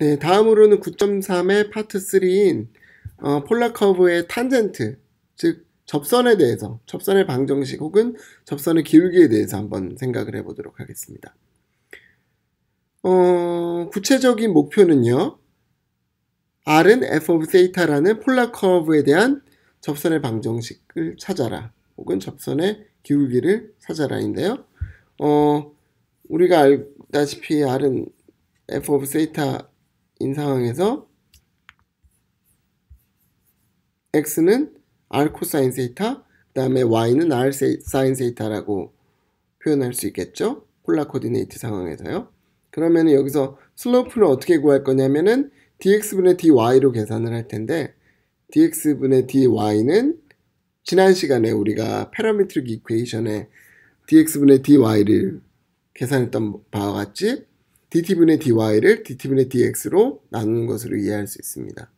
네, 다음으로는 9.3의 파트 3인 어, 폴라 커브의 탄젠트, 즉 접선에 대해서, 접선의 방정식 혹은 접선의 기울기에 대해서 한번 생각을 해보도록 하겠습니다. 어, 구체적인 목표는요. R은 f of theta라는 폴라 커브에 대한 접선의 방정식을 찾아라. 혹은 접선의 기울기를 찾아라인데요. 어, 우리가 알다시피 R은 f of theta 인 상황에서 x는 r 코사인 세이타, 그 다음에 y는 r 사인 세이타라고 표현할 수 있겠죠? 폴라 코디네이트 상황에서요. 그러면 여기서 슬로프를 어떻게 구할 거냐면은 dx분의 dy로 계산을 할 텐데 dx분의 dy는 지난 시간에 우리가 페라미트릭 이퀘이션에 dx분의 dy를 계산했던 바와 같이 dt분의 dy를 dt분의 dx로 나누는 것으로 이해할 수 있습니다.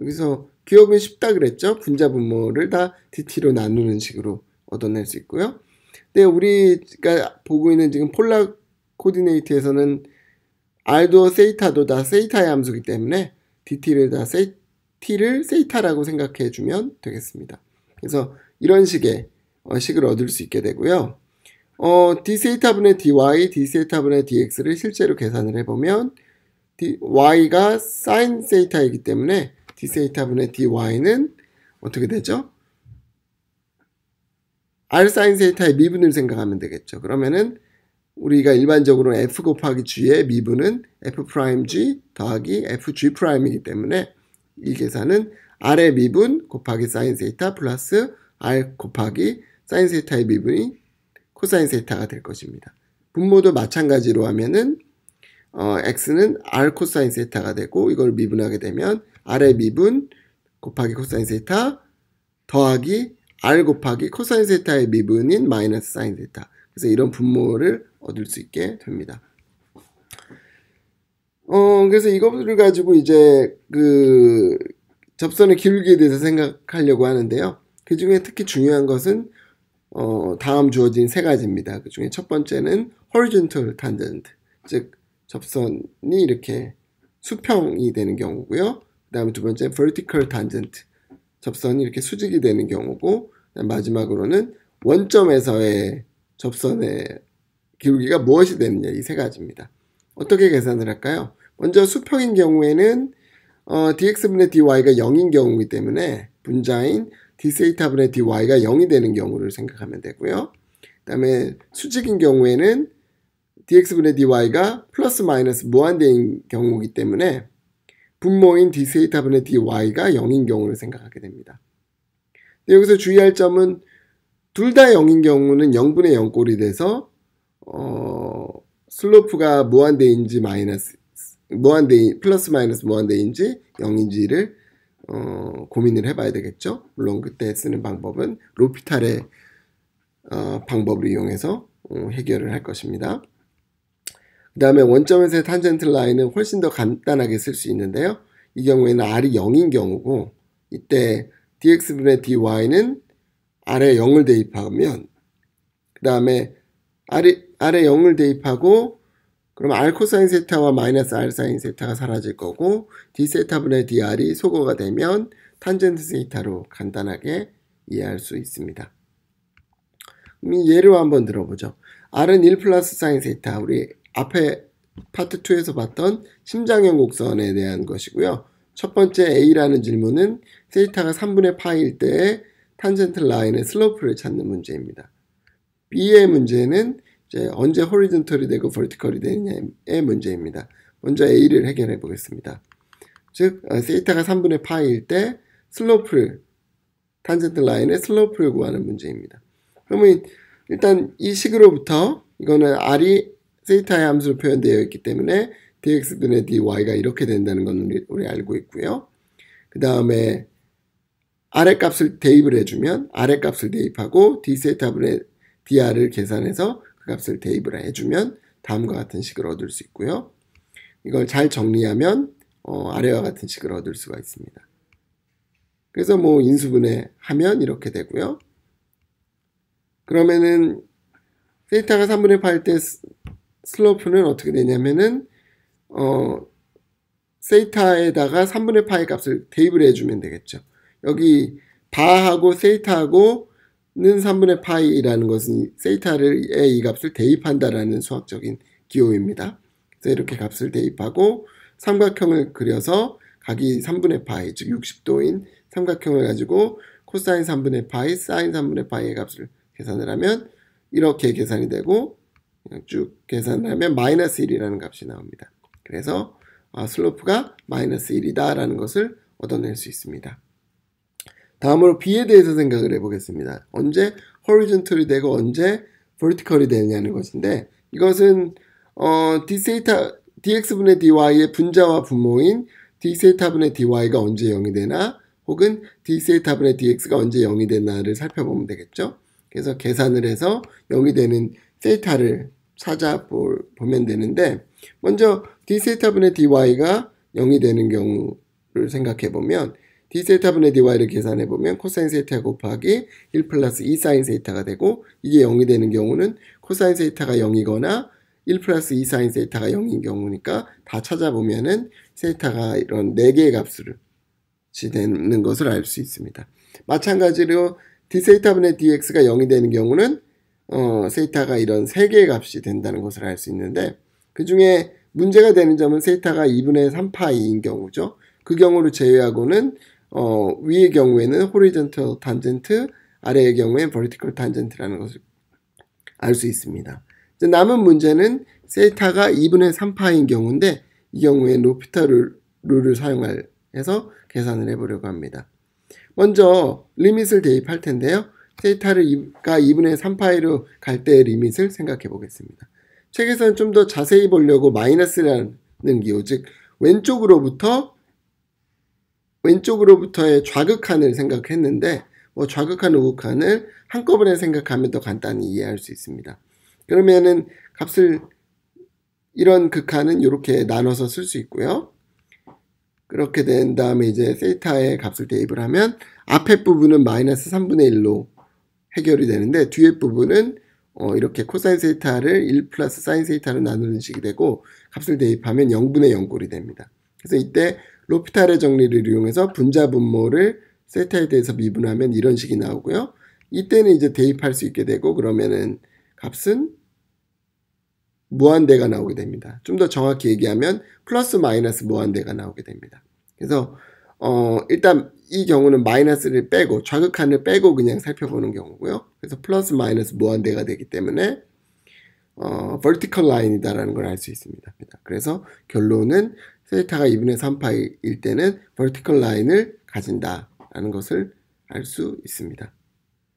여기서 기업은 쉽다 그랬죠? 분자 분모를 다 dt로 나누는 식으로 얻어낼 수 있고요. 근데 우리가 보고 있는 지금 폴라 코디네이트에서는 R도 세이타도 다 세이타의 함수이기 때문에 dt를 다세 t를 세이타라고 생각해 주면 되겠습니다. 그래서 이런 식의 어, 식을 얻을 수 있게 되고요. 어, d세타분의 dy, d세타분의 dx를 실제로 계산을 해보면 d, y가 sin 세타이기 때문에 d세타분의 dy는 어떻게 되죠? r sin 세타의 미분을 생각하면 되겠죠. 그러면은 우리가 일반적으로 f 곱하기 g의 미분은 f g 더하기 f g 프라임이기 때문에 이 계산은 r의 미분 곱하기 sin 세타 플러스 r 곱하기 sin 세타의 미분이 코사인 세타가 될 것입니다. 분모도 마찬가지로 하면은 어, x는 r 코사인 세타가 되고 이걸 미분하게 되면 r의 미분 곱하기 코사인 세타 더하기 r 곱하기 코사인 세타의 미분인 마이너스 사인 세타. 그래서 이런 분모를 얻을 수 있게 됩니다. 어, 그래서 이것을 가지고 이제 그 접선의 기울기에 대해서 생각하려고 하는데요. 그 중에 특히 중요한 것은 어, 다음 주어진 세 가지입니다. 그 중에 첫 번째는 horizontal tangent, 즉 접선이 이렇게 수평이 되는 경우고요. 그 다음에 두 번째 vertical tangent, 접선이 이렇게 수직이 되는 경우고 마지막으로는 원점에서의 접선의 기울기가 무엇이 되느냐 이 세 가지입니다. 어떻게 계산을 할까요? 먼저 수평인 경우에는 어, dx분의 dy가 0인 경우이기 때문에 분자인 디세이타블의 dy가 0이 되는 경우를 생각하면 되고요. 그 다음에 수직인 경우에는 dx분의 dy가 플러스 마이너스 무한대인 경우이기 때문에 분모인 d세타분의 dy가 0인 경우를 생각하게 됩니다. 여기서 주의할 점은 둘 다 0인 경우는 0분의 0꼴이 돼서 어, 슬로프가 무한대인지 마이너스 무한대 인 플러스 마이너스 무한대인지 0인지를 어, 고민을 해봐야 되겠죠. 물론 그때 쓰는 방법은 로피탈의 어, 방법을 이용해서 어, 해결을 할 것입니다. 그 다음에 원점에서의 탄젠트 라인은 훨씬 더 간단하게 쓸 수 있는데요. 이 경우에는 r이 0인 경우고 이때 dx분의 dy는 r에 0을 대입하면 그 다음에 r에, 0을 대입하고 그럼 알 코사인 세타와 마이너스 알 사인 세타가 사라질 거고 D 세타분의 DR이 소거가 되면 탄젠트 세타로 간단하게 이해할 수 있습니다. 예로 한번 들어보죠. R은 1 플러스 사인 세타 우리 앞에 파트 2에서 봤던 심장형 곡선에 대한 것이고요. 첫 번째 A라는 질문은 세타가 3분의 파일 때 탄젠트 라인의 슬로프를 찾는 문제입니다. B의 문제는 이제 언제 호리즌털이 되고 벌티컬이 되느냐의 문제입니다. 먼저 A를 해결해 보겠습니다. 즉 어, 세이타가 3분의 파일 때 슬로프를 탄젠트 라인의 슬로프를 구하는 문제입니다. 그러면 일단 이 식으로부터 이거는 R이 세이타의 함수로 표현되어 있기 때문에 dx분의 dy가 이렇게 된다는 건 우리, 우리 알고 있고요. 그 다음에 아래 값을 대입을 해주면 아래 값을 대입하고 d 세타분의 dr을 계산해서 값을 대입을 해주면 다음과 같은 식으로 얻을 수 있고요. 이걸 잘 정리하면 어, 아래와 같은 식으로 얻을 수가 있습니다. 그래서 뭐 인수분해 하면 이렇게 되고요. 그러면은 세타가 이 3분의 8 때 슬로프는 어떻게 되냐면은 어 세타에다가 3분의 파의 값을 대입을 해주면 되겠죠. 여기 바하고 세타하고 이는 3분의 파이라는 것은 세이타의 이 값을 대입한다라는 수학적인 기호입니다. 그래서 이렇게 값을 대입하고 삼각형을 그려서 각이 3분의 파이, 즉 60도인 삼각형을 가지고 코사인 3분의 파이, 사인 3분의 파이의 값을 계산을 하면 이렇게 계산이 되고 쭉 계산을 하면 마이너스 1이라는 값이 나옵니다. 그래서 아, 슬로프가 마이너스 1이다라는 것을 얻어낼 수 있습니다. 다음으로 B에 대해서 생각을 해보겠습니다. 언제 horizontal이 되고 언제 vertical이 되냐는 것인데 이것은 어, d세타, dx분의 dy의 분자와 분모인 d세타분의 dy가 언제 0이 되나 혹은 d세타분의 dx가 언제 0이 되나를 살펴보면 되겠죠. 그래서 계산을 해서 0이 되는 세타를 찾아보면 되는데 먼저 d세타분의 dy가 0이 되는 경우를 생각해 보면 d 세타분의 dy를 계산해 보면 코사인 세타 곱하기 1 플러스 2 사인 세타가 되고 이게 0이 되는 경우는 코사인 세타가 0이거나 1 플러스 2 사인 세타가 0인 경우니까 다 찾아보면은 세타가 이런 4개의 값을 지되는 것을 알 수 있습니다. 마찬가지로 d 세타분의 dx가 0이 되는 경우는 어, 세타가 이런 3개의 값이 된다는 것을 알 수 있는데 그 중에 문제가 되는 점은 세타가 2분의 3파이인 경우죠. 그 경우를 제외하고는 어, 위의 경우에는 horizontal tangent, 아래의 경우에는 a n g e n t 라는 것을 알 수 있습니다. 이제 남은 문제는 세타가 2분의 3파인 경우인데 이 경우에 로피타 룰, 을사용 해서 계산을 해보려고 합니다. 먼저 리밋을 대입할 텐데요. 세타가 2분의 3파이로 갈 때의 리밋을 생각해 보겠습니다. 책에서는 좀 더 자세히 보려고 마이너스라는 기호, 즉 왼쪽으로부터 왼쪽으로부터의 좌극한을 생각했는데 뭐 좌극한 우극한을 한꺼번에 생각하면 더 간단히 이해할 수 있습니다. 그러면은 값을 이런 극한은 이렇게 나눠서 쓸 수 있고요. 그렇게 된 다음에 이제 세타의 값을 대입을 하면 앞에 부분은 마이너스 3분의 1로 해결이 되는데 뒤에 부분은 어 이렇게 코사인 세타를 1 플러스 사인 세타로 나누는 식이 되고 값을 대입하면 0분의 0골이 됩니다. 그래서 이때 로피탈의 정리를 이용해서 분자 분모를 세타에 대해서 미분하면 이런 식이 나오고요. 이때는 이제 대입할 수 있게 되고 그러면은 값은 무한대가 나오게 됩니다. 좀 더 정확히 얘기하면 플러스 마이너스 무한대가 나오게 됩니다. 그래서 어 일단 이 경우는 마이너스를 빼고 좌극한을 빼고 그냥 살펴보는 경우고요. 그래서 플러스 마이너스 무한대가 되기 때문에 어, vertical line이다라는 걸 알 수 있습니다. 그래서 결론은 세타가 2분의 3파일 때는 vertical line을 가진다라는 것을 알 수 있습니다.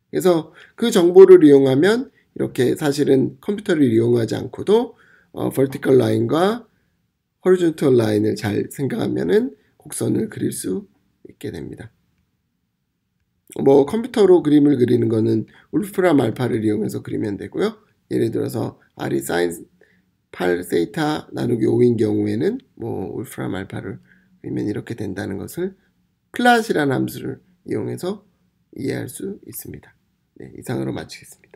그래서 그 정보를 이용하면 이렇게 사실은 컴퓨터를 이용하지 않고도 어, vertical line과 horizontal line을 잘 생각하면은 곡선을 그릴 수 있게 됩니다. 뭐 컴퓨터로 그림을 그리는 거는 울프라 말파를 이용해서 그리면 되고요. 예를 들어서 R이 사인 8 세이타 나누기 5인 경우에는 뭐 울프람 알파를 그러면 이렇게 된다는 것을 클라시라는 함수를 이용해서 이해할 수 있습니다. 네, 이상으로 마치겠습니다.